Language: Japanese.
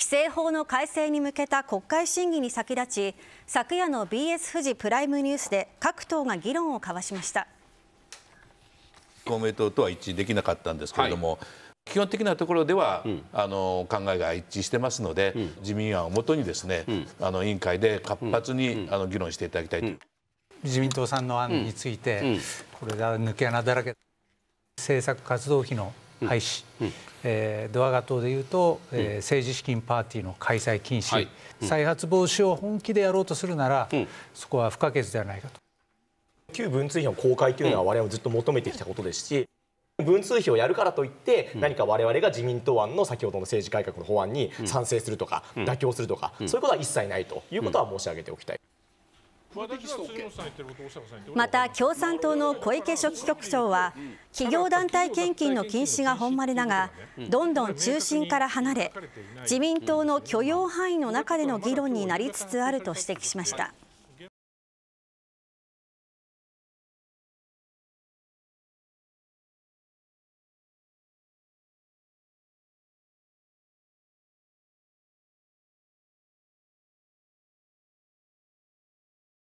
規制法の改正に向けた国会審議に先立ち昨夜の BS フジプライムニュースで各党が議論を交わしました公明党とは一致できなかったんですけれども、はい、基本的なところでは、うん、あの考えが一致してますので、うん、自民案をもとにですね、うん、あの委員会で活発に、あの議論していただきたいと、自民党さんの案について、これが抜け穴だらけ政策活動費の廃止、うんえー、ドアガ島でいうと、えー、政治資金パーティーの開催禁止、うん、再発防止を本気でやろうとするなら、そこは不可欠ではないかと。旧文通費の公開というのは我々もずっと求めてきたことですし、文通費をやるからといって何か我々が自民党案の先ほどの政治改革の法案に賛成するとか妥協するとかそういうことは一切ないということは申し上げておきたい。また共産党の小池書記局長は企業団体献金の禁止が本丸だがどんどん中心から離れ自民党の許容範囲の中での議論になりつつあると指摘しました。